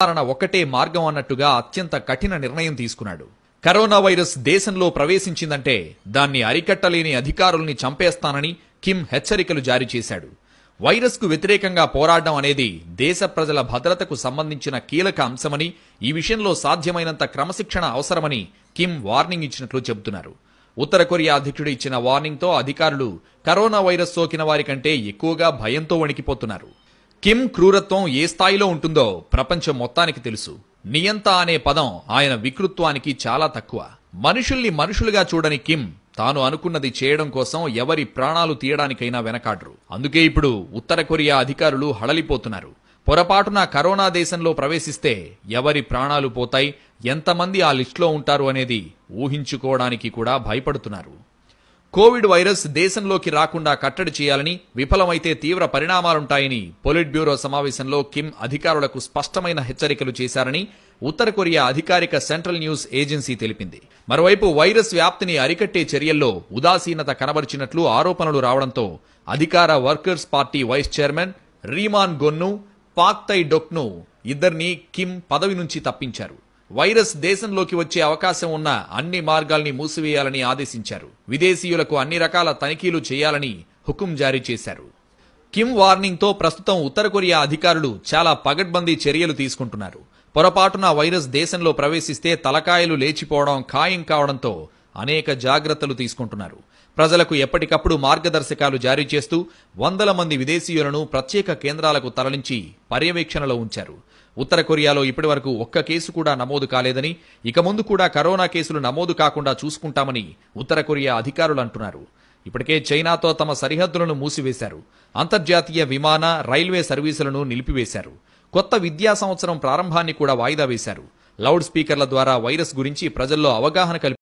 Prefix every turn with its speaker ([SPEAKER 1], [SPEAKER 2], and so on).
[SPEAKER 1] నివారణ ఒక్కటే మార్గం అన్నట్టుగా అత్యంత కఠిన నిర్ణయం తీసుకున్నాడు కరోనా వైరస్ దేశంలో ప్రవేశించిందంటే దాన్ని అరికట్టలేని అధికారుల్ని చంపేస్తానని కిమ్ హెచ్చరికలు జారీ చేశాడు వైరస్కు వ్యతిరేకంగా పోరాడడం అనేది దేశ ప్రజల భద్రతకు సంబంధించిన కీలక అంశమని ఈ విషయంలో సాధ్యమైనంత క్రమశిక్షణ అవసరమని కిమ్ వార్నింగ్ ఇచ్చినట్లు చెబుతున్నారు ఉత్తర కొరియా అధ్యక్షుడు ఇచ్చిన వార్నింగ్తో అధికారులు కరోనా వైరస్ సోకిన వారి కంటే ఎక్కువగా భయంతో వణికిపోతున్నారు కిమ్ క్రూరత్వం ఏ స్థాయిలో ఉంటుందో ప్రపంచం మొత్తానికి తెలుసు నియంత అనే పదం ఆయన వికృత్వానికి చాలా తక్కువ మనుషుల్ని మనుషులుగా చూడని కిమ్ తాను అనుకున్నది చేయడం కోసం ఎవరి ప్రాణాలు తీయడానికైనా వెనకాడరు అందుకే ఇప్పుడు ఉత్తర కొరియా అధికారులు హడలిపోతున్నారు పొరపాటున కరోనా దేశంలో ప్రవేశిస్తే ఎవరి ప్రాణాలు పోతాయి ఎంతమంది ఆ లిస్టులో ఉంటారు అనేది ఊహించుకోవడానికి కూడా భయపడుతున్నారు కోవిడ్ వైరస్ దేశంలోకి రాకుండా కట్టడి చేయాలని విఫలమైతే తీవ్ర పరిణామాలుంటాయని పొలిట్ బ్యూరో సమావేశంలో కిమ్ అధికారులకు స్పష్టమైన హెచ్చరికలు చేశారని ఉత్తర కొరియా అధికారిక సెంట్రల్ న్యూస్ ఏజెన్సీ తెలిపింది మరోవైపు వైరస్ వ్యాప్తిని అరికట్టే చర్యల్లో ఉదాసీనత కనబరిచినట్లు ఆరోపణలు రావడంతో అధికార వర్కర్స్ పార్టీ వైస్ చైర్మన్ రీమాన్ గొన్ను పాక్తై డొక్ను ఇద్దరిని కిమ్ పదవి నుంచి తప్పించారు వైరస్ దేశంలోకి వచ్చే అవకాశం ఉన్న అన్ని మార్గాల్ని మూసివేయాలని ఆదేశించారు విదేశీయులకు అన్ని రకాల తనిఖీలు చేయాలని హుకుం జారీ చేశారు కిమ్ వార్నింగ్తో ప్రస్తుతం ఉత్తర కొరియా అధికారులు చాలా పగడ్బందీ చర్యలు తీసుకుంటున్నారు పొరపాటున వైరస్ దేశంలో ప్రవేశిస్తే తలకాయలు లేచిపోవడం ఖాయం కావడంతో అనేక జాగ్రత్తలు తీసుకుంటున్నారు ప్రజలకు ఎప్పటికప్పుడు మార్గదర్శకాలు జారీ చేస్తూ వందల మంది విదేశీయులను ప్రత్యేక కేంద్రాలకు తరలించి పర్యవేక్షణలో ఉంచారు ఉత్తర కొరియాలో ఇప్పటివరకు ఒక్క కేసు కూడా నమోదు కాలేదని ఇక ముందు కూడా కరోనా కేసులు నమోదు కాకుండా చూసుకుంటామని ఉత్తర కొరియా అధికారులు అంటున్నారు ఇప్పటికే చైనాతో తమ సరిహద్దులను మూసివేశారు అంతర్జాతీయ విమాన రైల్వే సర్వీసులను నిలిపివేశారు కొత్త విద్యా సంవత్సరం ప్రారంభాన్ని కూడా వాయిదా వేశారు లౌడ్ స్పీకర్ల ద్వారా వైరస్ గురించి ప్రజల్లో అవగాహన కల్పి